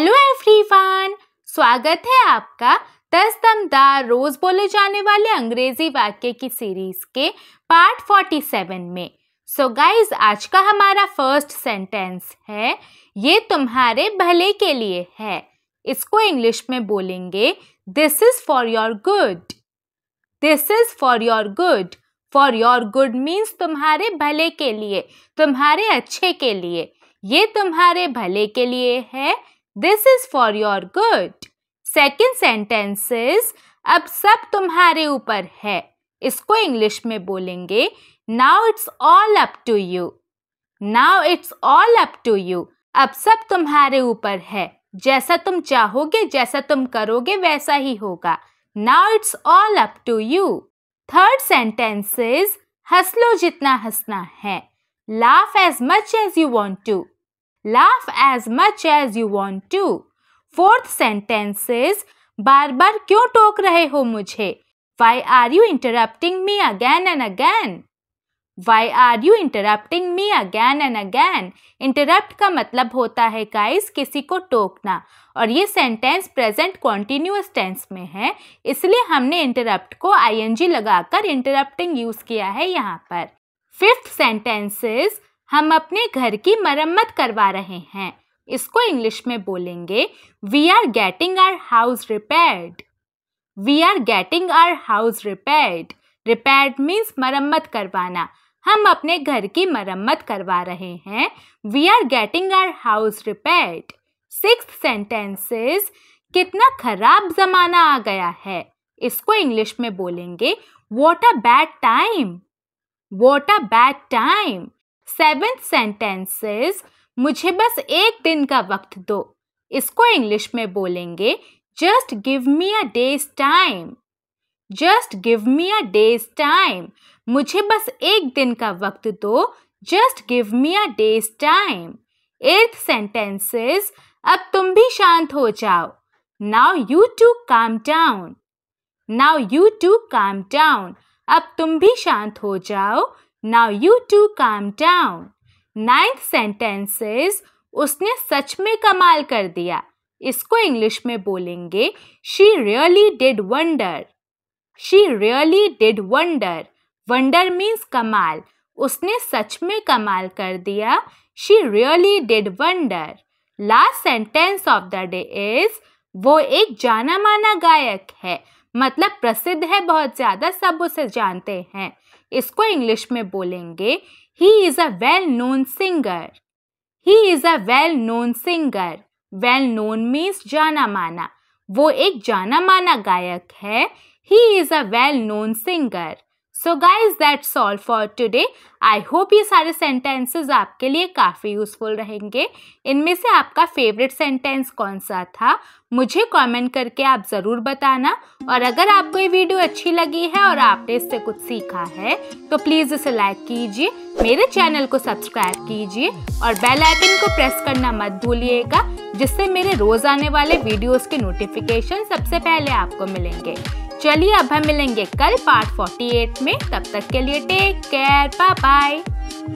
Hello everyone स्वागत है आपका दस दमदार रोज बोले जाने वाले अंग्रेजी वाक्य की सीरीज के पार्ट फोर्टी सेवन में सो so गाइस आज का हमारा फर्स्ट सेंटेंस है ये तुम्हारे भले के लिए है इसको इंग्लिश में बोलेंगे this is for your good this is for your good for your good means तुम्हारे भले के लिए तुम्हारे अच्छे के लिए ये तुम्हारे भले के लिए है this is for your good second sentence is अब सब तुम्हारे ऊपर है इसको इंग्लिश में बोलेंगे now it's all up to you now it's all up to you अब सब तुम्हारे ऊपर है जैसा तुम चाहोगे जैसा तुम करोगे वैसा ही होगा now it's all up to you third sentence is हंस लो जितना हंसना है laugh as much as you want to Laugh as much as you want to. Fourth sentence is बार बार क्यों टोक रहे हो मुझे why are you interrupting me again and again why are you interrupting me again and again interrupt का मतलब होता है गाइस किसी को टोकना और ये सेंटेंस प्रेजेंट कॉन्टिन्यूस टेंस में है इसलिए हमने इंटरप्ट को आई एन जी लगाकर इंटरप्टिंग यूज़ किया है यहाँ पर फिफ्थ सेंटेंस इज़ हम अपने घर की मरम्मत करवा रहे हैं इसको इंग्लिश में बोलेंगे we are getting our house repaired we are getting our house repaired repaired means मरम्मत करवाना हम अपने घर की मरम्मत करवा रहे हैं we are getting our house repaired six sentences कितना खराब जमाना आ गया है इसको इंग्लिश में बोलेंगे what a bad time what a bad time seventh sentence is मुझे बस एक दिन का वक्त दो इसको इंग्लिश में बोलेंगे just give me a day's time just give me a day's time मुझे बस एक दिन का वक्त दो just give me a day's time eighth sentences अब तुम भी शांत हो जाओ now you too calm down now you too calm down अब तुम भी शांत हो जाओ Now you two calm down. Ninth sentence is उसने सच में कमाल कर दिया इसको इंग्लिश में बोलेंगे she really did wonder she really did wonder wonder means कमाल उसने सच में कमाल कर दिया she really did wonder last sentence of the day is वो एक जाना माना गायक है मतलब प्रसिद्ध है बहुत ज़्यादा सब उसे जानते हैं इसको इंग्लिश में बोलेंगे he is a well known singer he is a well known singer well known means जाना माना वो एक जाना माना गायक है he is a well known singer so guys that solve for today I hope ये सारे सेंटेंसेस आपके लिए काफ़ी यूज़फुल रहेंगे इनमें से आपका फेवरेट सेंटेंस कौन सा था मुझे कमेंट करके आप ज़रूर बताना और अगर आपको ये वीडियो अच्छी लगी है और आपने इससे कुछ सीखा है तो प्लीज़ इसे लाइक कीजिए मेरे चैनल को सब्सक्राइब कीजिए और बेल आइकन को प्रेस करना मत भूलिएगा जिससे मेरे रोज़ आने वाले वीडियोस के नोटिफिकेशन सबसे पहले आपको मिलेंगे चलिए अब हम मिलेंगे कल पार्ट 48 में तब तक के लिए टेक केयर बाय बाय